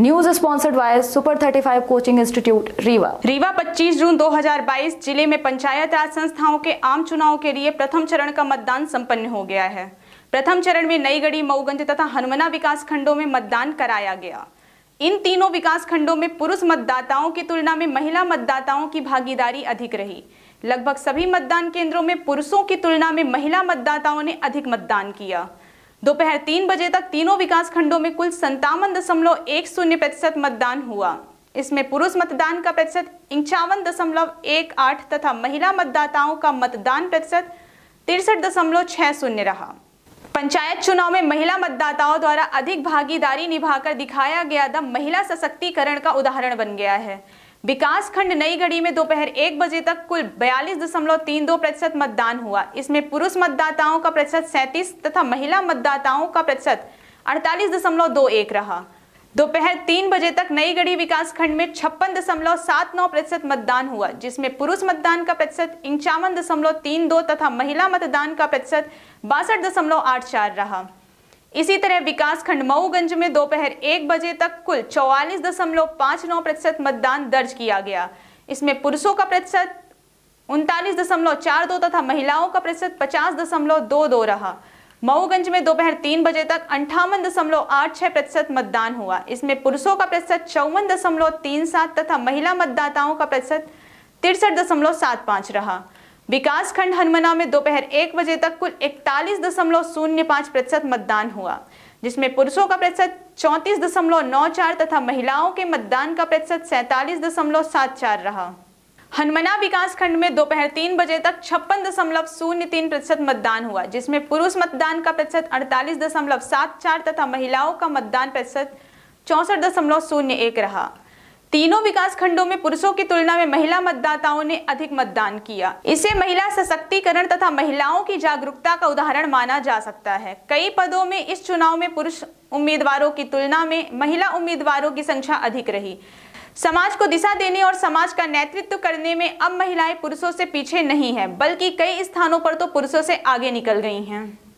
news sponsored by super 35 coaching institute Rewa Rewa 25 जून 2022 जिले में पंचायत राज संस्थाओं के आम चुनाव के लिए प्रथम चरण का मतदान संपन्न हो गया है प्रथम चरण में नई गढ़ी मऊगंज तथा हनुमना विकास खंडों में मतदान कराया गया इन तीनों विकास खंडों में पुरुष मतदाताओं की तुलना में महिला मतदाताओं की भागीदारी अधिक रही लगभग सभी मतदान केंद्रों में पुरुषों की तुलना में महिला मतदाताओं ने अधिक मतदान किया दोपहर तीन बजे तक तीनों विकास खंडों में कुल संतावन दशमलव एक शून्य प्रतिशत मतदान हुआ इसमें पुरुष मतदान का प्रतिशत इंक्यावन दशमलव एक आठ तथा महिला मतदाताओं का मतदान प्रतिशत तिरसठ दशमलव छह शून्य रहा पंचायत चुनाव में महिला मतदाताओं द्वारा अधिक भागीदारी निभाकर दिखाया गया दम महिला सशक्तिकरण का उदाहरण बन गया है विकासखंड नई गढ़ी में दोपहर एक बजे तक कुल बयालीस दशमलव तीन दो प्रतिशत मतदान हुआ इसमें पुरुष मतदाताओं का प्रतिशत सैंतीस तथा महिला मतदाताओं का प्रतिशत अड़तालीस दशमलव दो एक रहा दोपहर तीन बजे तक नई गढ़ी विकासखंड में छप्पन दशमलव सात नौ प्रतिशत मतदान हुआ जिसमें पुरुष मतदान का प्रतिशत इंक्यावन दशमलव तीन दो तथा महिला मतदान का प्रतिशत बासठ दशमलव आठ चार रहा इसी तरह विकास खंड मऊगंज में दोपहर एक बजे तक कुल चौवालीस दशमलव पाँच नौ प्रतिशत मतदान दर्ज किया गया इसमें पुरुषों का प्रतिशत उनतालीस दशमलव चार दो तथा महिलाओं का प्रतिशत पचास दशमलव दो दो रहा मऊगंज में दोपहर तीन बजे तक अंठावन दशमलव आठ छः प्रतिशत मतदान हुआ इसमें पुरुषों का प्रतिशत चौवन दशमलव तीन सात तथा महिला मतदाताओं का प्रतिशत तिरसठ दशमलव सात पाँच रहा विकास खंड हनुमना में दोपहर एक बजे तक कुल इकतालीस दशमलव शून्य पाँच प्रतिशत मतदान हुआ जिसमें पुरुषों का प्रतिशत चौंतीस दशमलव नौ चार तथा महिलाओं के मतदान का प्रतिशत सैंतालीस दशमलव सात चार रहा हनुमना विकासखंड में दोपहर तीन बजे तक छप्पन दशमलव शून्य तीन प्रतिशत मतदान हुआ जिसमें पुरुष मतदान का प्रतिशत अड़तालीस दशमलव सात चार तथा महिलाओं का मतदान प्रतिशत चौंसठ दशमलव शून्य एक रहा तीनों विकास खंडों में पुरुषों की तुलना में महिला मतदाताओं ने अधिक मतदान किया इसे महिला सशक्तिकरण तथा महिलाओं की जागरूकता का उदाहरण माना जा सकता है कई पदों में इस चुनाव में पुरुष उम्मीदवारों की तुलना में महिला उम्मीदवारों की संख्या अधिक रही समाज को दिशा देने और समाज का नेतृत्व करने में अब महिलाएं पुरुषों से पीछे नहीं है बल्कि कई स्थानों पर तो पुरुषों से आगे निकल गई हैं